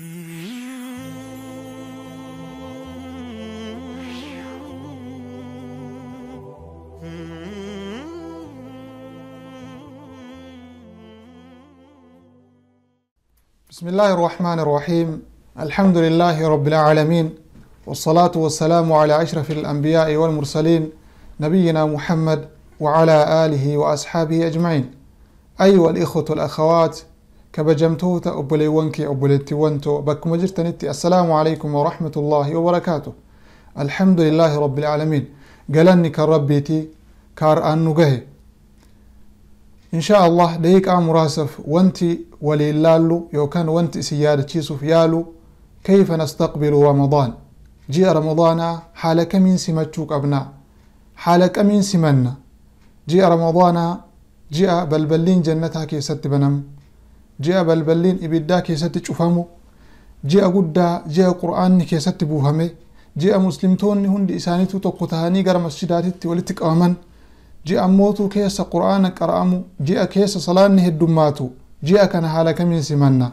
بسم الله الرحمن الرحيم الحمد لله رب العالمين والصلاة والسلام على أشرف الأنبياء والمرسلين نبينا محمد وعلى آله وأصحابه أجمعين أيها الإخوة الأخوات كبجمتو تا كبجمتوتا أبوليونكي أبوليتيونتو بكما جرتنتي السلام عليكم ورحمة الله وبركاته الحمد لله رب العالمين قالني كربيتي كار أن قهي إن شاء الله ديك عام راسف وانتي وليلالو يو كان وانتي سيادة تشيسوف يالو كيف نستقبل رمضان جي رمضان حال كمين سمتشوك أبناء حال كمين سمنا جي رمضان جاء بلبلين جنتها كي ست بنم ji'a balballiin ibiddaa keessatti cufamu ji'a guddaa ji'a qur'aanni keessatti buufame ji'a muslimtoonni hundi isaaniitu tokko tahanii gara masjidaatitti walitti qabaman ji'a mootuu keessa qur'aana qara'amu ji'a keessa salaanni heddummaatu ji'a kana haala kamiin simanna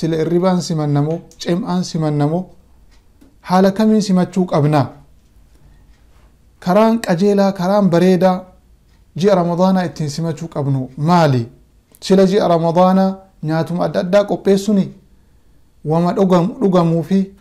sila irribaan simannamo cim'aan simannamo haala kamiin simachuu qabnaa karaan qajeelaa karaan bareedaa ji'a ramadaanaa ittiin simachuu qabnu maali sila ji'a ramadaanaa nyaatuma adda addaa qopheessun wama dhugamuu fi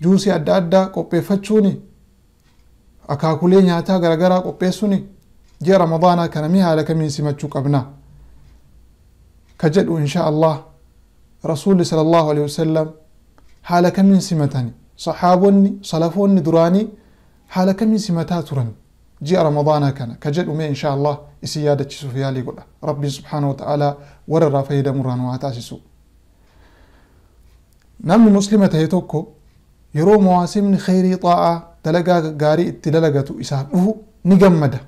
juusii adda addaa qopheeffachuun akaakulee nyaataa garagaraa qopheessun ji'a ramadaanaa kana mi haala kamiin simachuu qabna ka jedhu insha allah rasuulli sala allahu alehi wasalam haala kamiin simatani saxaabonni salafoonni duraanii haala kamiin simataa turan ji'a ramadaanaa kana ka jedhume inshaallah isii yaadachiisuuf yaalii godha rabbiin subhaana wata'aalaa warra irraa fayyadamurraa nu haa taasisu namni muslima ta'e tokko yeroo mawaasimni khayrii xaa'aa dalagaa gaarii itti dalagatu isaaf dhufu ni gammada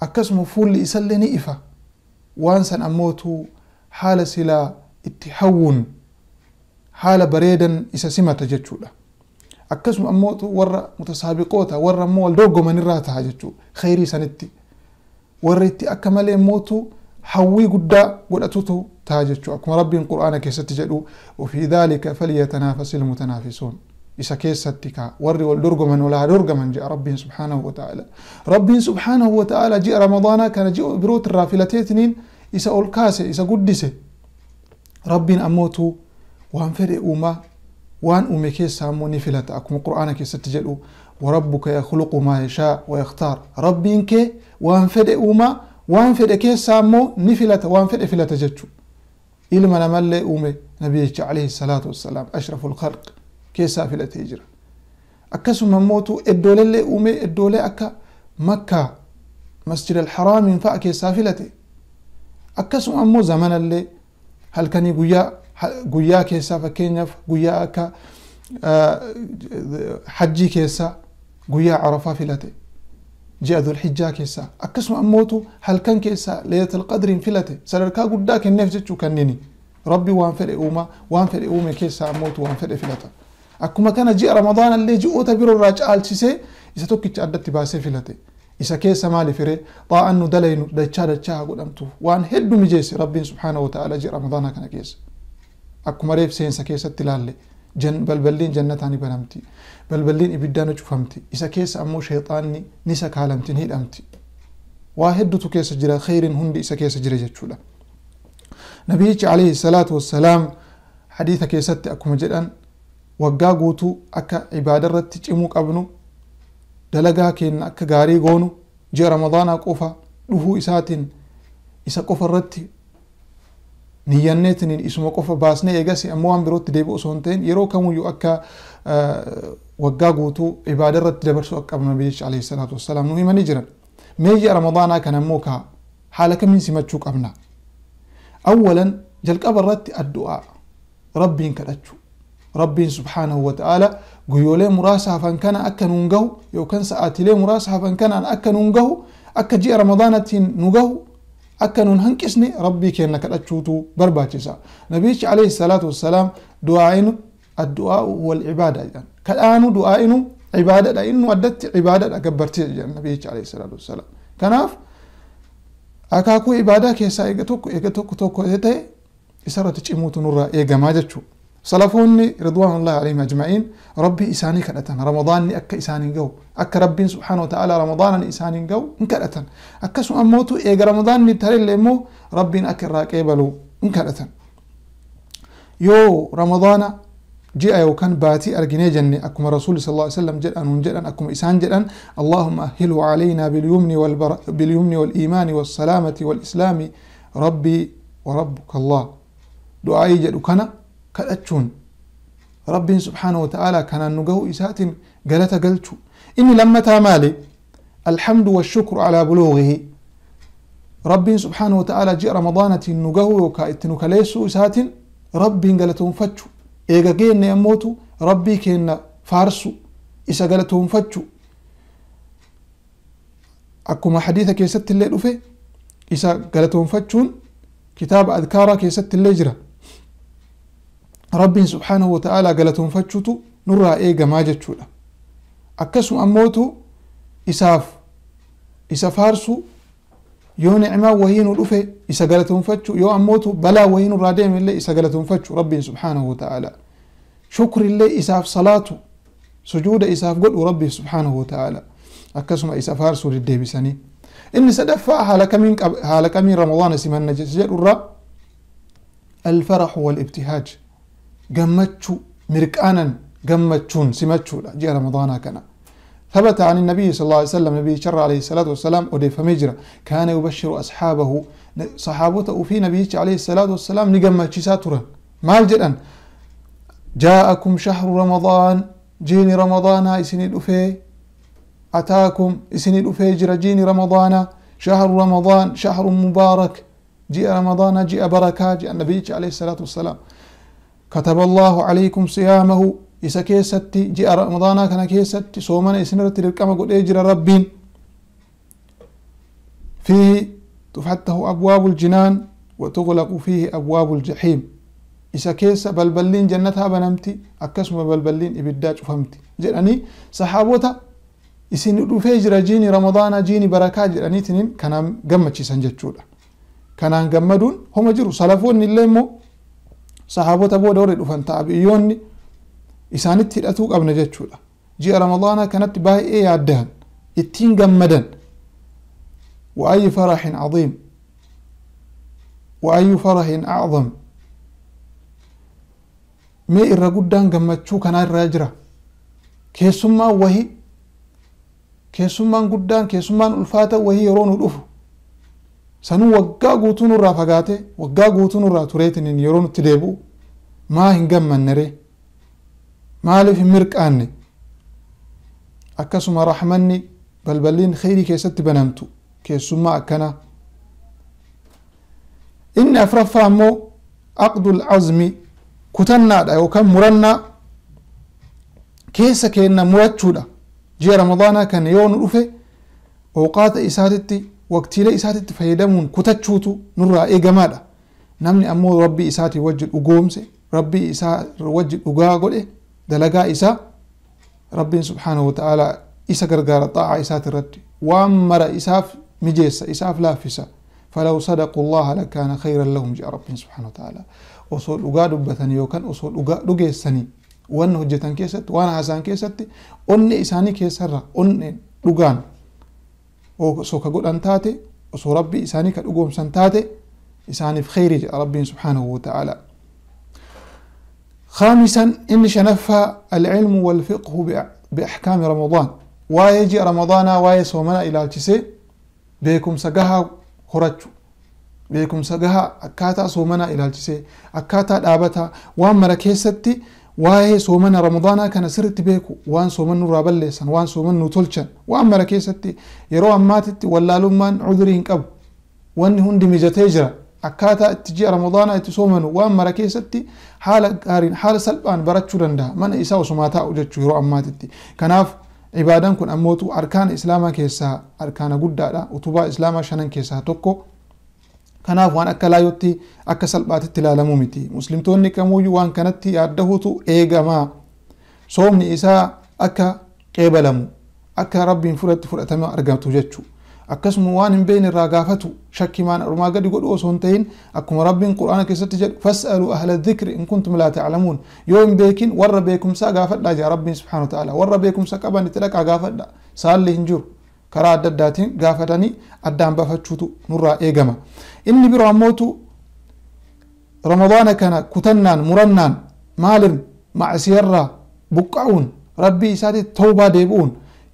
akkasuma fuulli isallee ni ifa waan san ammootu haala silaa itti hawwun haala bareedan isa simata jechuudha أكسم أموت ورا متسابقوتا ورا مول دوغو من راتا هاجتو خيري سنتي وريتي أكمل موتو حوي قدا ولأتوتو تاجتو أكما ربي القرآن كي ستجدو وفي ذلك فليتنافس المتنافسون إسا كي ستكا وري والدرغو من ولا درغو من جاء ربي سبحانه وتعالى ربي سبحانه وتعالى جاء رمضان كان جاء بروت الرافلة إسا أولكاسي إسا قدسي ربي أموتو وانفرئ أمه وان اميكي ساموني فلتا اكم قرآن ستجلو وربك يخلق ما يشاء ويختار ربي انك وان فدئ اوما وان فدئ كي سامو نفلت وان فدئ فلتا جتشو إلما نمال أمي نبي عليه الصلاة والسلام أشرف الخلق كيسا في الهجرة أكسو مموتو الدولة اللي أمي الدولة أكا مكة مسجد الحرام فأكيسا في الهجرة أكسو ممو زمن اللي هل كان يقول guyyaa keessaa fakkeenyaaf guyyaa akka hajjii keessaa guyyaa carafaa filate ji'a dhulxijjaa keessaa akkasuma ammootu halkan keessaa leeyatal qadriin filate sadarkaa guddaa kenneef jechuu kanneeni rabbi waan fedhe uumaa waan fedhe uume keessaa ammootu waan fedhe filata akkuma kana ji'a ramadaan illee ji'oota biroo irraa caalchisee isa tokkicha addatti baasee filate isa keessa maali firee xaa'an nu dalaynu dachaa dachaa haa godhamtuuf waan hedduu mijeesse rabbiin subhaanahu wa ta'ala ji'a ramadaan kana keessa akkuma reef seensa keessatti ilaalle balballiin jannataa ni banamti balballiin ibiddaan ni cufamti isa keessa ammoo sheexaanni ni sakaalamti ni hidhamti waa hedduutu keessa jira kheyriin hundi isa keessa jira jechuudha nabiyyichi alayhi salaatu wassalaam hadiisa keessatti akkuma jedhan waggaa guutuu akka ibaada irratti cimuu qabnu dalagaa keenya akka gaarii goonu ji'a ramadaanaa qofa dhuhuu isaatiin isa qofa irratti نيانيتنين اسمو قف باسنا يغاسي اموان بروت ديبو سونتين يرو كمو يو اكا وقاقوتو عبادة رت دبرسو اكا عليه الصلاة والسلام نوهي ما نجرن ميجي رمضانا كان موكا حالك من سمتشو قبنا اولا جل قبل رت الدعاء ربي انكالتشو ربي سبحانه وتعالى قيولي مراسها فان كان اكا نونقو يو كان ساعتي لي مراسها فان كان اكا نونقو اكا جي رمضانة نونقو أكنون هنكسني ربي كأنك أتشوتو برباتيسا نبيش عليه الصلاة والسلام دعائن الدعاء والعبادة جان كالآن دعائن عبادة لأنه ودت عبادة أكبرتي جان نبيش عليه الصلاة والسلام كناف أكاكو عبادة كيسا يغتوك يغتوك توكو يتي إسارة تشيموتو نورا يغماجتشو صلفوني رضوان الله عليهم أجمعين ربي إساني كرتن رمضان أك إساني جو أك ربي سبحانه وتعالى رمضان إساني جو إنكرتن أك سو أموتو إيج رمضان نتهري مو ربي أك راكيبلو إنكرتن يو رمضان جاء وكان باتي أرجني جنة أكما رسول صلى الله عليه وسلم جدا جدا أكما إسان جدا اللهم أهله علينا باليمن والبر باليمن والإيمان والسلامة والإسلام ربي وربك الله دعائي جدو كنا كالاتشون رب سبحانه وتعالى كان نجو اسات قالت قلت اني لما تامالي الحمد والشكر على بلوغه رب سبحانه وتعالى جاء رمضان نجو كاتنك ليسو اسات رب قالتهم فتشو ايجا كين يموتوا ربي كين فارسو اسا قالتهم فتشو اكما حديثك يا ست الليل اسا قالتهم فتشون كتاب اذكارك يا الليجره رب سبحانه وتعالى قالتهم فتشتو نرى إيجا جماعة شولا أكسو أموتو إساف إسافارسو يو نعمة وهين الأفة إسا قالتهم فتشو يو أموتو بلا وهين الرادعم اللي إسا قالتهم فتشو رب سبحانه وتعالى شكر اللي إساف صلاته سجود إساف قل ربي سبحانه وتعالى أكسم إسافار سور الدهب سني إن سدفع هالك رمضان سمن نجس جل الرأ الفرح والابتهاج جمتشو مركانا جمتشون سمتشو لا جاء رمضان كنا ثبت عن النبي صلى الله عليه وسلم نبي شر عليه الصلاة والسلام ودي فمجرة كان يبشر أصحابه صحابته في نبي عليه الصلاة والسلام نجمة ساترا ما الجدن جاءكم شهر رمضان جيني رمضان إسني الأفي أتاكم إسني الأفي جيني رمضان شهر رمضان شهر مبارك جاء رمضان جاء بركة جاء النبي عليه الصلاة والسلام كتب الله عليكم صيامه إسا كيستي جاء رمضان كان كيستي صومنا إسنرت للقمة قد إجر ربين فيه تفتح أبواب الجنان وتغلق فيه أبواب الجحيم إسا كيس بلبلين جنتها بنمتي أكسم بلبلين إبداج فهمتي جرأني صحابوتا إسن isin جيني jira جيني ramadaana jiini تنين jedhaniitiniin قمت gammachiisan جتشولا kanaan قمدون هم جروا salafoonni اللي مو sahaabota booda warri dhufan taabi'iyyoonni isaanitti hidhatuu qabna jechuudha ji'a ramadaanaa kanatti baay'ee yaaddahan ittiin gammadan وأي فرح عظيم وأي فرح أعظم mee irra guddaan gammachuu kanaa irraa jira keessummaan wahi keessummaan guddaan keessummaan ulfaata wahii yeroo nu dhufu sanuu waggaa guutuu nurraa fagaate waggaa guutuu nurraa tureetiniin yeroo nutti deebi'u maa hin gammannere maaliif hin mirqaanne akkasuma raxmanni balballiin kheyrii keessatti banamtu keessummaa akkanaa inni afraffaa ammoo aqdu lcazmi kutannaadha yookaan murannaa keessa keenna murachuudha ji'a ramadaanaa kana yoo nu dhufe awqaata isaatitti waqtiilee isaatitti fayyadamuun kutachuutu nurraa eegamaadha namni ammoo rabbii isaati wajji dhugoomse rabbii isaa wajji dhugaa godhe dalagaa isaa rabbiin subhaanahu wata'aalaa isa gargaara xaa'aa isaati irratti waan mara isaaf mijeessa isaaf laaffisa فلو صدقوا الله لكان خيرا لهم جاء ربهم سبحانه وتعالى osoo dhugaa dubbatan yookaan osoo dhugaa dhugeessanii waan hojjetan keessatti waan haasaan keessatti onni isaanii keessarra onni dhugaan osoo ka godhan وسو ربي إساني isaanii ka dhugoomsan taate isaaniif kheyri jedha rabbiin subhaanahu wataaalaa خامسا إن شنفها العلم والفقه بأحكام رمضان ويجي رمضان واي صومنا إلى الجسي بيكم سقها خرج بيكم سقها أكاتا صومنا إلى الجسي أكاتا لابتا وأمر كيستي waa'ee soomana ramadaanaa kana sirritti beeku waan sooman nurraa balleessan waan sooman nu tolchan waan mara keessatti yeroo ammaatitti wallaalummaan cudurii hin qabu wanni hundi mijatee jira akkaataa itti ji'a ramadaanaa itti soomanu waan mara keessatti haala gaariin haala salphaan barachuu danda'a mana isaa osumaa taa'u jechuu yeroo ammaatitti kanaaf ibaadaan kun ammootu arkaana islaamaa keessaa arkaana guddaadha utubaa islaamaa shanan keessaa tokko كناف وان اكلا يوتي اكسل بات تلالا مومتي مسلم توني كموي وان كانت يادهوتو ايغا ما صوم نيسا اكا قبلم اكا ربي فرت فرتما ارغتو جچو اكسم وان بين الراغافتو شك مان ارما غدي غدو سونتين اكم ربي القران كيست فاسالوا اهل الذكر ان كنتم لا تعلمون يوم بيكن وربيكم ساغافد يا ربي سبحانه وتعالى وربيكم سكبن تلك غافد سال هنجو karaa adda addaatiin gaafatanii addaan bafachuutu nurraa eegama inni biroo ammootu ramadaana kana kutannaan murannaan maalin macsiyarraa buqqa'uun rabbii isaati tawbaa deebi'uun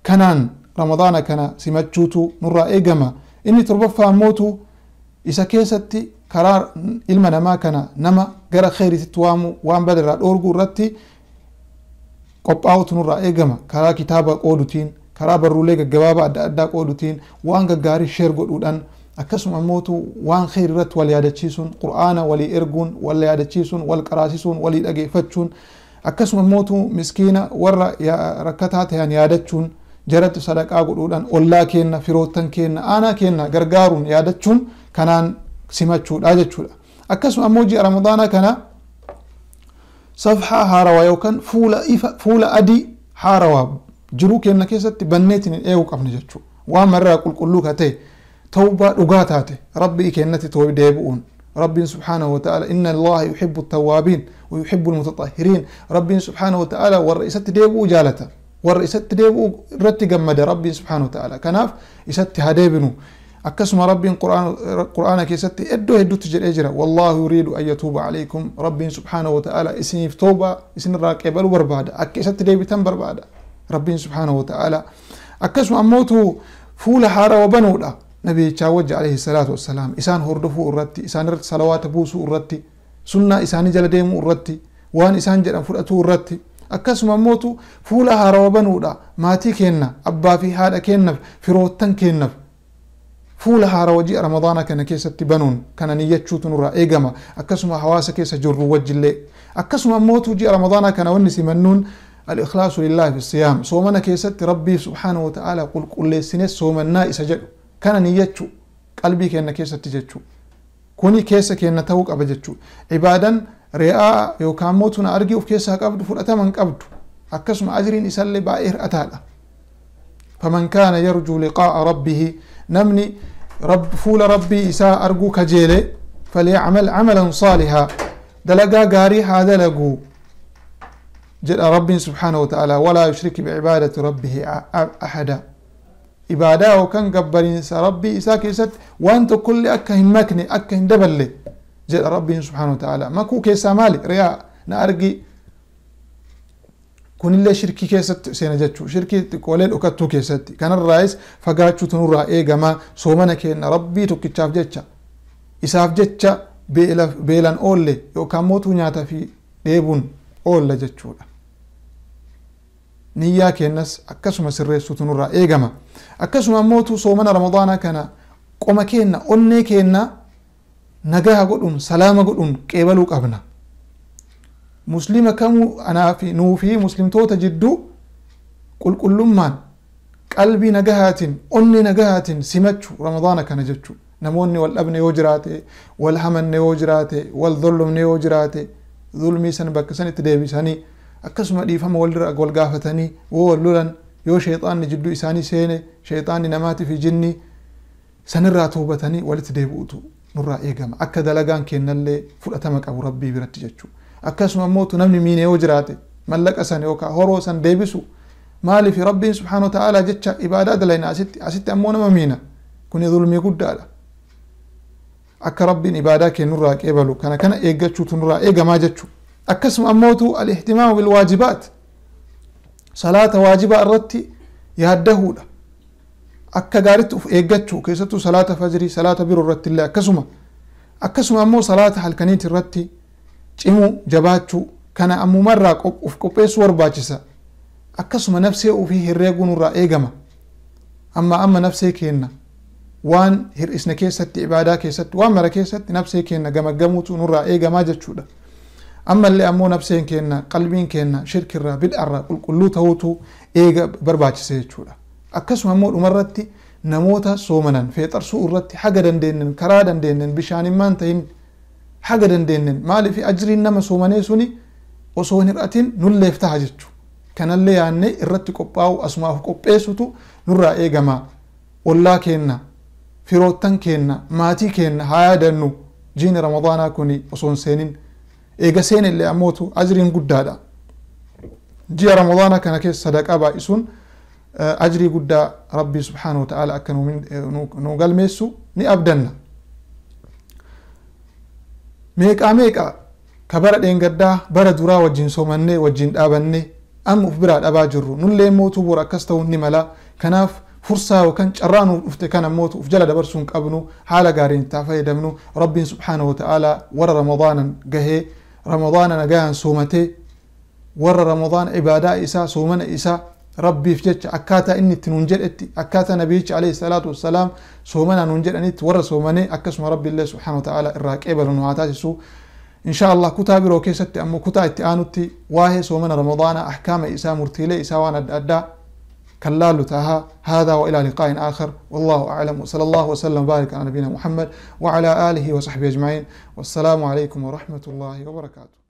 kanaan ramadaana kana simachuutu nurraa eegama inni torbaffaa ammootu isa keessatti karaa ilma namaa kana nama gara kheerititti waamu waan bada dhoorguu irratti qophaa'utu nurraa eegama karaa kitaaba qoodutiin karaa barruulee gaggabaabaa adda addaa qoodutiin waan gaggaarii sheer godhuudhaan akkasuma immoo waan kheyr irratti wal yaadachiisuun qur'aana walii erguun wal yaadachiisuun wal qaraasisuun walii dhageeffachuun akkasuma immoo miskiina warra rakkataa ta'an yaadachuun jaratti sadaqaa godhuudhaan ollaa kenna firoottan kenna aanaa kenna gargaaruun yaadachuun kanaan simachuudha jechuudha akkasuma ammoo ji'a ramadaana kana safxaa haarawaa yookaan fuula adii haarawaa jiruu keenya keessatti banneetiin hin eeguu qabne jechuudha. Waan marraa qulqulluu ka ta'e tawbaa dhugaa taate rabbii kennatti toobi deebi'uun ربي سبحانه وتعالى إن الله يحب التوابين ويحب المتطهرين ربي سبحانه وتعالى والرئيسة ديبو جالته والرئيسة ديبو رت قمد ربي سبحانه وتعالى كناف يسات هديبنو أكسم ربي القرآن قرآن كيستي إدو هدو تجر إجرة والله يريد أن يتوب عليكم ربي سبحانه وتعالى إسني في توبة إسن راكب الوربادة أكيستي ديبي تنبر بعد rabbiin subxaanahu wata'aalaa akkasuma ammootu fuula haara wabanuudha nabiyichaa wajja alayhi salaatu wassalaam isaan hordofuu irratti isaan irratti salawaata buusuu irratti sunnaa isaanii jala deemuu irratti waan isaan jedhan fudhatuu irratti akkasuma ammootu fuula haara wabanuudha maatii kenna abbaa fi haadha kennaf firoottan kennaf fuula haara wajii ramadaana kana keessatti banuun kana niyyachuutu nurraa eegama akkasuma hawaasa keessa jirru wajjillee akkasuma ammootu jii ramadaana kana wanni simannuun الإخلاص لله في الصيام صومنا كيست ربي سبحانه وتعالى قل كل سنة صومنا إسجد كان نيجو قلبي كأن كيست جتشو كوني كيسة كأن توق أبجتشو عبادا رياء كان موتنا أرجي وفي كيسة قبض فرأتا من قبض أكسم أجرين إسالي بائر أتالا فمن كان يرجو لقاء ربه نمني رب فول ربي إساء أرجو كجيلي فليعمل عملا صالحا دلقا قاري هذا لقو رب سبحانه وتعالى ولا يشرك بعبادة ربه أحدا إبادة وكان قبل ربي إساك إسات وأنت كل أكا هنمكني أكا هندبلي جاء ربي سبحانه وتعالى ما كو كيسا مالي رياء نأرقي kun illee shirkii keessatti seena jechuudha shirkii xiqqoolee dhokattuu keessatti kanarraayis fagaachuutu nurraa eegamaa soomana kenna rabbii tokkichaaf jecha isaaf jecha beelan oolle yookaan mootuu nyaataa fi dheebuun oolla jechuudha. Niyyaa keenyas akkasuma sirreessutu nurraa eegama. Akkasuma ammootu soomana Ramadaanaa kana qoma keenna onnee keenna nagaa godhuun salaama godhuun qeebaluu qabna. Muslima kamuu anaa fi nuu fi muslimtoota jidduu qulqullummaan qalbii nagahaatiin onnee nagahaatiin simachuu Ramadaana kana jechuudha. Namoonni wal dhabne yoo jiraate, wal hamanne yoo jiraate, wal dollomne yoo jiraate. ظلمي سن بكسني تدي بيساني أقسم ديفا مولر أقول قافتني وو اللولن يو شيطان نجدو إساني سين شيطان نماتي في جني سن توبتني ولتدي بوتو نرى إيجام أكد لغان كينا اللي فلأتمك أبو ربي برتي جتشو أقسم موت نمني مين يوجراتي ملك أساني وكا هورو سن ديبسو مالي في ربي سبحانه وتعالى جتشا إبادة لين أسيت أسيت أمونا ممينا كوني ظلمي قدالة akka rabbiin ibaadaa kee nurraa qeebalu kana kana eeggachuutu nurraa eegamaa jechuu akkasuma ammootu alihtimaamu bilwaajibaat salaata waajibaa irratti yaaddahuudha akka gaaritti uf eeggachuu keessattuu salaata fajrii salaata biroo irratti illee akkasuma akkasuma ammoo salaata halkaniiti irratti cimuu jabaachuu kana ammumarraa uf qopheessuu barbaachisa akkasuma nafsee ufii herreeguun irraa eegama amma amma nafsee keenna waan hir'isne keessatti ibaadaa keessatti waan mara keessatti nabsee kenna gamaggamuutu nurraa eegamaa jechuudha ammallee ammoo nabseen kenna qalbiin kenna shirkirraa bid'arraa qulqulluu ta'uutu eega barbaachise jechuudha akkasuma immoo dhumarratti namoota soomanan feexarsuu irratti haga dandeenyen karaa dandeenyen bishaanimmaan ta'in haga dandeenyen maaliif ajriin nama soomanee suni osoo hin hir'atin nulleef taha jechuu kanallee yaannee irratti qophaa'u asumaaf qopheessutu nurraa eegamaa ollaa kenna firoottan keenna maatii keenna haa yaadannu jiini ramadaanaa kun osoo hin seenin eega illee ammootu ajriin guddaadha ji'a ramadaanaa kana keessa sadaqaa baay'isuun ajrii guddaa rabbii subhaanahu wa ta'aala akka nu galmeessu ni abdanna meeqaa meeqa ka bara dheengaddaa bara duraa wajjin soomannee wajjin dhaabannee amma uf biraa dhabaa jirru nullee mootuu bor akkas ta'uun ni mala kanaaf فرصة وكان شرانو كان موت وفي جلد برسون كابنو حالة قارين تافاي دمنو ربي سبحانه وتعالى ورا رمضان قهي رمضان نقاهن سومتي ورا رمضان عبادة إسا سومن إسا ربي في فجج أكاتا إني تنونجل إتي أكاتا نبيك عليه الصلاة والسلام سومنا نونجل إني تورا سومني أكاسم ربي الله سبحانه وتعالى إراك إبرا نواتاتي سو إن شاء الله كتاب روكي ستي أمو كتاب إتي آنوتي واهي سومنا رمضان أحكام إسا مرتيلي إسا وانا أدّا كلال تاها هذا وإلى لقاء آخر والله أعلم وصلى الله وسلم وبارك على نبينا محمد وعلى آله وصحبه أجمعين والسلام عليكم ورحمة الله وبركاته